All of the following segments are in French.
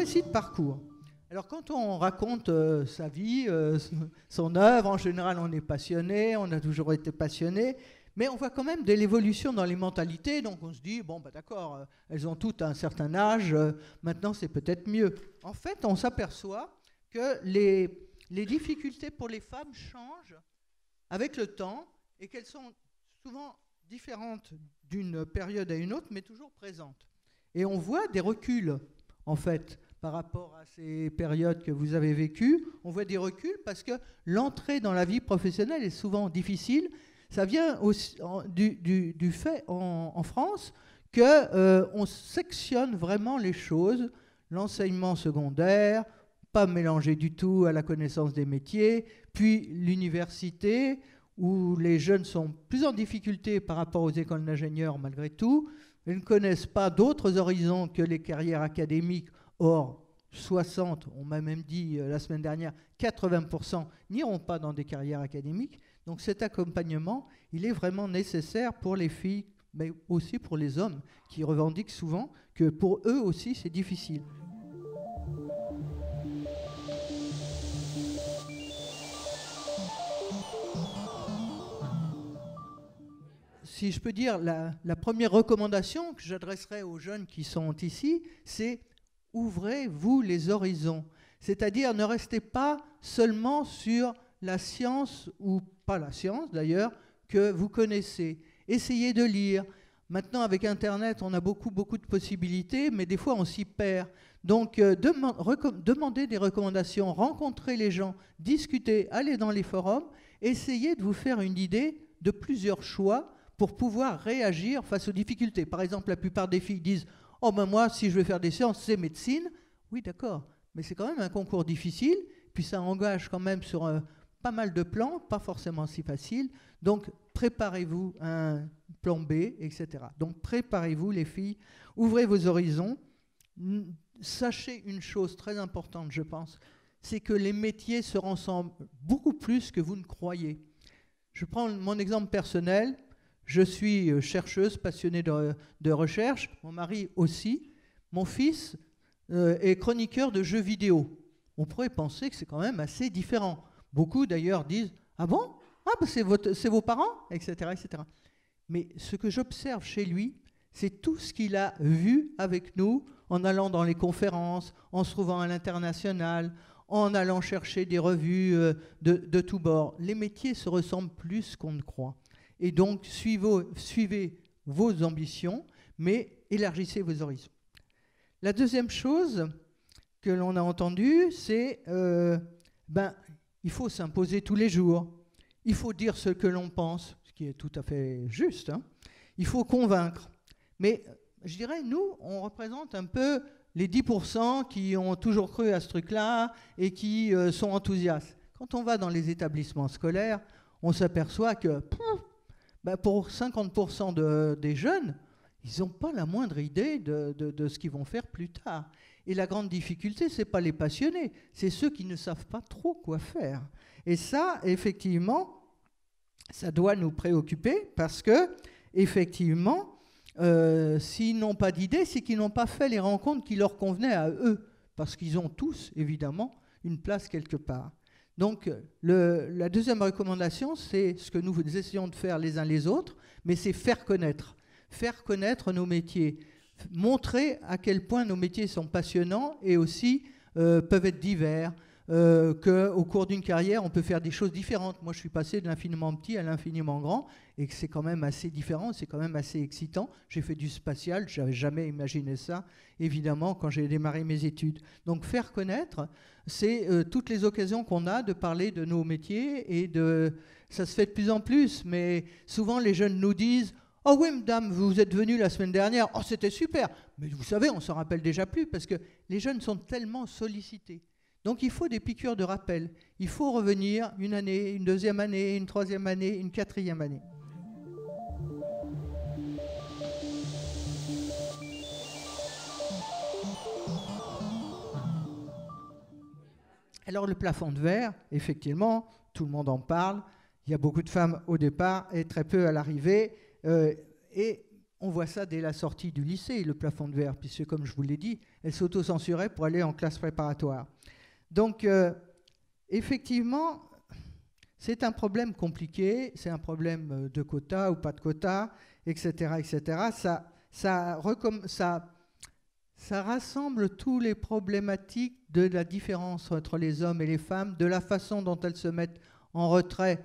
récit de parcours. Alors quand on raconte euh, sa vie, euh, son œuvre, en général on est passionné, on a toujours été passionné, mais on voit quand même de l'évolution dans les mentalités, donc on se dit, bon bah d'accord, euh, elles ont toutes un certain âge, maintenant c'est peut-être mieux. En fait, on s'aperçoit que les, les difficultés pour les femmes changent avec le temps et qu'elles sont souvent différentes d'une période à une autre, mais toujours présentes. Et on voit des reculs, en fait par rapport à ces périodes que vous avez vécues, on voit des reculs parce que l'entrée dans la vie professionnelle est souvent difficile. Ça vient aussi du, fait en, France qu'on euh, sectionne vraiment les choses, l'enseignement secondaire, pas mélangé du tout à la connaissance des métiers, puis l'université, où les jeunes sont plus en difficulté par rapport aux écoles d'ingénieurs malgré tout, ils ne connaissent pas d'autres horizons que les carrières académiques hors 60, on m'a même dit euh, la semaine dernière, 80% n'iront pas dans des carrières académiques. Donc cet accompagnement, il est vraiment nécessaire pour les filles, mais aussi pour les hommes, qui revendiquent souvent que pour eux aussi c'est difficile. Si je peux dire, la, la première recommandation que j'adresserai aux jeunes qui sont ici, c'est ouvrez-vous les horizons. C'est-à-dire ne restez pas seulement sur la science, ou pas la science d'ailleurs, que vous connaissez. Essayez de lire. Maintenant, avec Internet, on a beaucoup, beaucoup de possibilités, mais des fois, on s'y perd. Donc, euh, demandez des recommandations, rencontrez les gens, discutez, allez dans les forums, essayez de vous faire une idée de plusieurs choix pour pouvoir réagir face aux difficultés. Par exemple, la plupart des filles disent Oh, ben moi, si je veux faire des séances, c'est médecine. Oui, d'accord. Mais c'est quand même un concours difficile, puis ça engage quand même sur euh, pas mal de plans, pas forcément si facile. Donc, préparez-vous un plan B, etc. Donc, préparez-vous, les filles. Ouvrez vos horizons. Sachez une chose très importante, je pense, c'est que les métiers se ressemblent beaucoup plus que vous ne croyez. Je prends mon exemple personnel. Je suis euh, chercheuse, passionnée de, recherche, mon mari aussi. Mon fils euh, est chroniqueur de jeux vidéo. On pourrait penser que c'est quand même assez différent. Beaucoup d'ailleurs disent Ah bon Ah, bah, c'est, vos parents etc., etc. Mais ce que j'observe chez lui, c'est tout ce qu'il a vu avec nous en allant dans les conférences, en se trouvant à l'international, en allant chercher des revues euh, de, de tous bords. Les métiers se ressemblent plus qu'on ne croit. Et donc, suivez, suivez vos ambitions, mais élargissez vos horizons. La deuxième chose que l'on a entendue, c'est euh, ben, il faut s'imposer tous les jours. Il faut dire ce que l'on pense, ce qui est tout à fait juste. Hein. Il faut convaincre. Mais je dirais, nous, on représente un peu les 10% qui ont toujours cru à ce truc-là et qui euh, sont enthousiastes. Quand on va dans les établissements scolaires, on s'aperçoit que ben, pour 50% des jeunes, ils n'ont pas la moindre idée de, ce qu'ils vont faire plus tard. Et la grande difficulté, ce n'est pas les passionnés, c'est ceux qui ne savent pas trop quoi faire. Et ça, effectivement, ça doit nous préoccuper parce que, effectivement, euh, s'ils n'ont pas d'idée, c'est qu'ils n'ont pas fait les rencontres qui leur convenaient à eux, parce qu'ils ont tous, évidemment, une place quelque part. Donc la deuxième recommandation, c'est ce que nous essayons de faire les uns les autres, mais c'est faire connaître. Faire connaître nos métiers. Montrer à quel point nos métiers sont passionnants et aussi euh, peuvent être divers. Euh, qu'au cours d'une carrière, on peut faire des choses différentes. Moi, je suis passé de l'infiniment petit à l'infiniment grand, et que c'est quand même assez différent, c'est quand même assez excitant. J'ai fait du spatial, je n'avais jamais imaginé ça, évidemment, quand j'ai démarré mes études. Donc, faire connaître, c'est euh, toutes les occasions qu'on a de parler de nos métiers, et de... ça se fait de plus en plus, mais souvent, les jeunes nous disent... Oh oui, madame, vous êtes venue la semaine dernière. Oh, c'était super. Mais vous savez, on s'en rappelle déjà plus parce que les jeunes sont tellement sollicités. Donc il faut des piqûres de rappel. Il faut revenir une année, une deuxième année, une troisième année, une quatrième année. Alors le plafond de verre, effectivement, tout le monde en parle. Il y a beaucoup de femmes au départ et très peu à l'arrivée. Euh, et on voit ça dès la sortie du lycée, le plafond de verre, puisque comme je vous l'ai dit, elles censurait pour aller en classe préparatoire. Donc, euh, effectivement, c'est un problème compliqué, c'est un problème euh, de quotas ou pas de quotas, etc. etc. Ça, ça, ça, rassemble toutes les problématiques de la différence entre les hommes et les femmes, de la façon dont elles se mettent en retrait,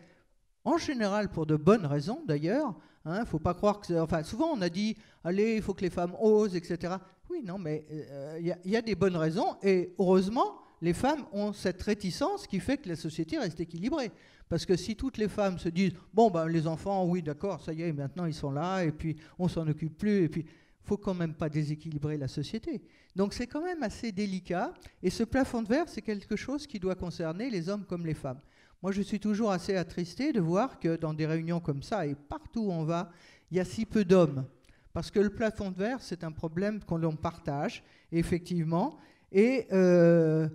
en général pour de bonnes raisons d'ailleurs. Hein. faut pas croire que. Enfin, souvent on a dit, allez, il faut que les femmes osent, etc. Oui, non, mais euh, il y, a des bonnes raisons, et heureusement, les femmes ont cette réticence qui fait que la société reste équilibrée. Parce que si toutes les femmes se disent, bon, ben, les enfants, oui, d'accord, ça y est, maintenant ils sont là, et puis on s'en occupe plus, et puis faut quand même pas déséquilibrer la société. Donc c'est quand même assez délicat, et ce plafond de verre, c'est quelque chose qui doit concerner les hommes comme les femmes. Moi, je suis toujours assez attristé de voir que dans des réunions comme ça, et partout où on va, il y a si peu d'hommes. Parce que le plafond de verre, c'est un problème qu'on partage, effectivement, et euh,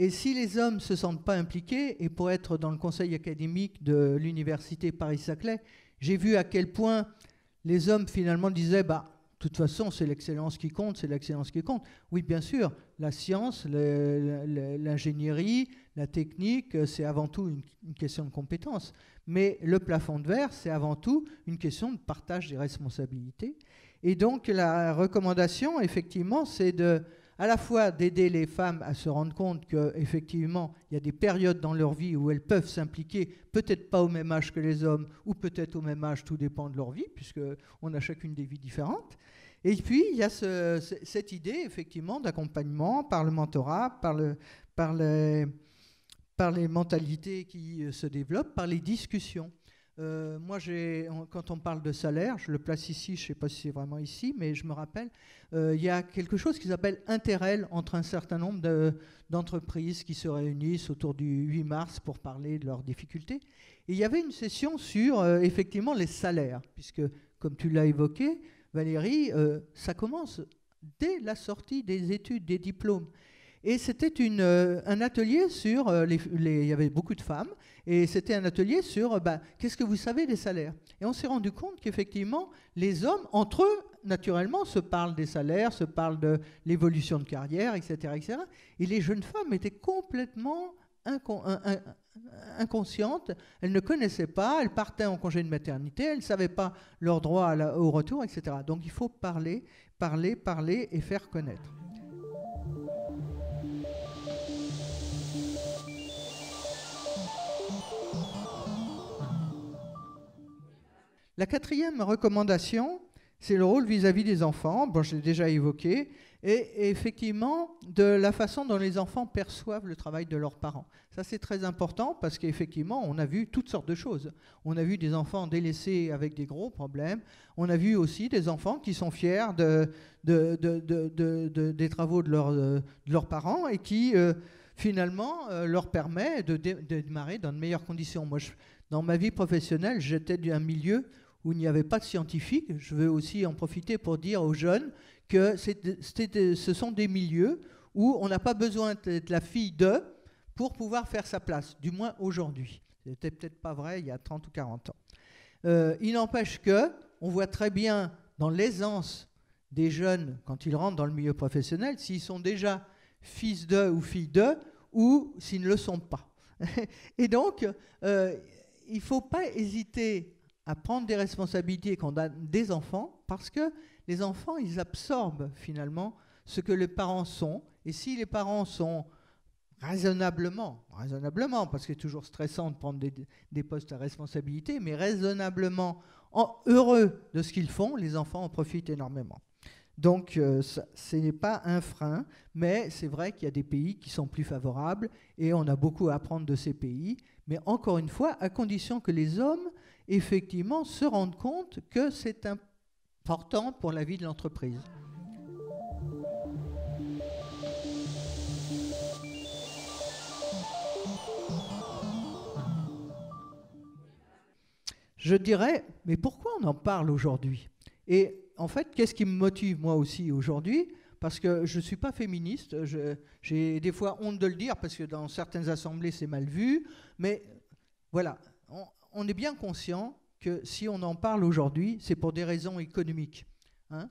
et si les hommes ne se sentent pas impliqués, et pour être dans le conseil académique de l'université Paris-Saclay, j'ai vu à quel point les hommes finalement disaient bah, de toute façon, c'est l'excellence qui compte, c'est l'excellence qui compte. Oui, bien sûr, la science, l'ingénierie, la technique, euh, c'est avant tout une, une, question de compétence. Mais le plafond de verre, c'est avant tout une question de partage des responsabilités. Et donc, la recommandation, effectivement, c'est de à la fois d'aider les femmes à se rendre compte qu'effectivement, il y a des périodes dans leur vie où elles peuvent s'impliquer, peut-être pas au même âge que les hommes, ou peut-être au même âge, tout dépend de leur vie, puisqu'on a chacune des vies différentes. Et puis, il y a cette idée, effectivement, d'accompagnement par le mentorat, par, le, par, par les mentalités qui se développent, par les discussions. Euh, moi, quand on parle de salaire, je le place ici, je ne sais pas si c'est vraiment ici, mais je me rappelle, euh, il y a quelque chose qu'ils appellent interrel entre un certain nombre d'entreprises qui se réunissent autour du 8 mars pour parler de leurs difficultés. Et il y avait une session sur, euh, effectivement, les salaires, puisque, comme tu l'as évoqué, Valérie, ça commence dès la sortie des études, des diplômes. Et c'était euh, un atelier sur, euh, il y avait beaucoup de femmes, et c'était un atelier sur, euh, bah, qu'est-ce que vous savez des salaires Et on s'est rendu compte qu'effectivement, les hommes, entre eux, naturellement, se parlent des salaires, se parlent de l'évolution de carrière, etc., etc. Et les jeunes femmes étaient complètement inconscientes, elles ne connaissaient pas, elles partaient en congé de maternité, elles ne savaient pas leurs droits au retour, etc. Donc il faut parler, parler, parler et faire connaître. La quatrième recommandation, c'est le rôle vis-à-vis des enfants, bon, je l'ai déjà évoqué, et effectivement de la façon dont les enfants perçoivent le travail de leurs parents. Ça c'est très important parce qu'effectivement on a vu toutes sortes de choses. On a vu des enfants délaissés avec des gros problèmes, on a vu aussi des enfants qui sont fiers des travaux de, leurs parents et qui euh, finalement euh, leur permet de, démarrer dans de meilleures conditions. Moi, dans ma vie professionnelle, j'étais d'un milieu où il n'y avait pas de scientifiques. Je veux aussi en profiter pour dire aux jeunes que ce sont des milieux où on n'a pas besoin d'être la fille d'eux pour pouvoir faire sa place, du moins aujourd'hui. C'était peut-être pas vrai il y a 30 ou 40 ans. Euh, il n'empêche que on voit très bien dans l'aisance des jeunes quand ils rentrent dans le milieu professionnel s'ils sont déjà fils d'eux ou fille d'eux ou s'ils ne le sont pas. Et donc, euh, il ne faut pas hésiter à prendre des responsabilités quand on a des enfants, parce que les enfants, ils absorbent finalement ce que les parents sont. Et si les parents sont raisonnablement, raisonnablement, parce que c'est toujours stressant de prendre des, des, postes à responsabilité, mais raisonnablement en, heureux de ce qu'ils font, les enfants en profitent énormément. Donc euh, ce n'est pas un frein, mais c'est vrai qu'il y a des pays qui sont plus favorables et on a beaucoup à apprendre de ces pays, mais encore une fois, à condition que les hommes effectivement se rendre compte que c'est important pour la vie de l'entreprise. Je dirais, mais pourquoi on en parle aujourd'hui Et en fait, qu'est-ce qui me motive moi aussi aujourd'hui parce que je ne suis pas féministe. J'ai des fois honte de le dire parce que dans certaines assemblées, c'est mal vu. Mais voilà, on est bien conscient que si on en parle aujourd'hui, c'est pour des raisons économiques. Hein.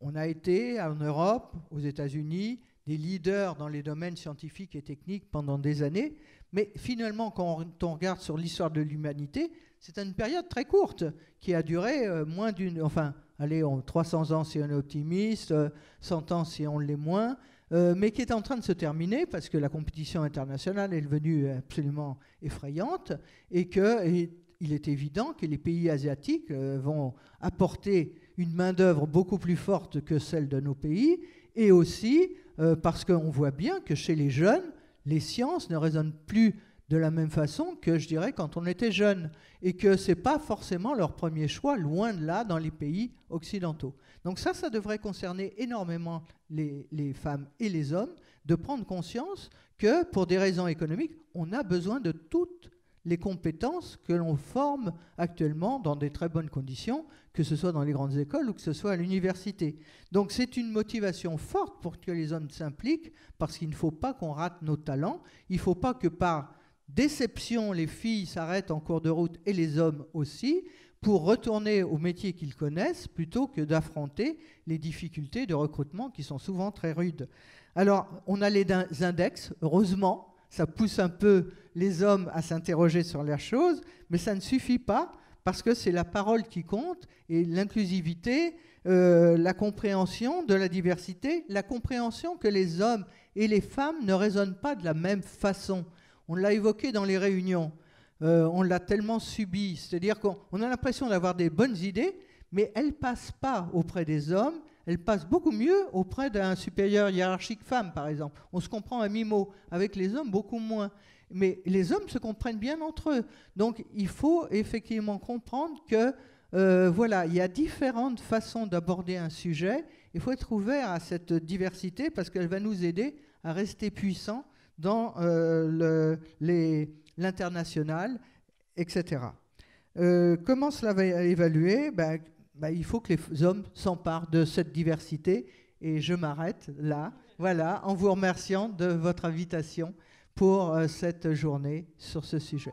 on a été en Europe, aux États-Unis, des leaders dans les domaines scientifiques et techniques pendant des années, mais finalement, quand on regarde sur l'histoire de l'humanité, c'est une période très courte qui a duré euh, moins d'une, enfin, allez, 300 ans si on est optimiste, 100 euh, ans si on l'est moins. Euh, mais qui est en train de se terminer parce que la compétition internationale est devenue absolument effrayante et qu'il est évident que les pays asiatiques euh, vont apporter une main-d'œuvre beaucoup plus forte que celle de nos pays et aussi euh, parce qu'on voit bien que chez les jeunes, les sciences ne résonnent plus de la même façon que je dirais quand on était jeune, et que c'est pas forcément leur premier choix, loin de là, dans les pays occidentaux. Donc ça, ça devrait concerner énormément les, les femmes et les hommes, de prendre conscience que pour des raisons économiques, on a besoin de toutes les compétences que l'on forme actuellement dans des très bonnes conditions, que ce soit dans les grandes écoles ou que ce soit à l'université. Donc c'est une motivation forte pour que les hommes s'impliquent, parce qu'il ne faut pas qu'on rate nos talents, il ne faut pas que par Déception, les filles s'arrêtent en cours de route et les hommes aussi pour retourner au métier qu'ils connaissent plutôt que d'affronter les difficultés de recrutement qui sont souvent très rudes. Alors, on a les index, heureusement, ça pousse un peu les hommes à s'interroger sur leurs choses, mais ça ne suffit pas parce que c'est la parole qui compte et l'inclusivité, euh, la compréhension de la diversité, la compréhension que les hommes et les femmes ne raisonnent pas de la même façon. On l'a évoqué dans les réunions. Euh, on l'a tellement subi. C'est-à-dire qu'on a l'impression d'avoir des bonnes idées, mais elles ne passent pas auprès des hommes. Elles passent beaucoup mieux auprès d'un supérieur hiérarchique femme, par exemple. On se comprend à mi-mot. Avec les hommes, beaucoup moins. Mais les hommes se comprennent bien entre eux. Donc il faut effectivement comprendre que euh, voilà, il y a différentes façons d'aborder un sujet. Il faut être ouvert à cette diversité parce qu'elle va nous aider à rester puissants dans euh, l'international, etc. Euh, comment cela va évaluer ben, ben, Il faut que les hommes s'emparent de cette diversité. Et je m'arrête là, voilà, en vous remerciant de votre invitation pour euh, cette journée sur ce sujet.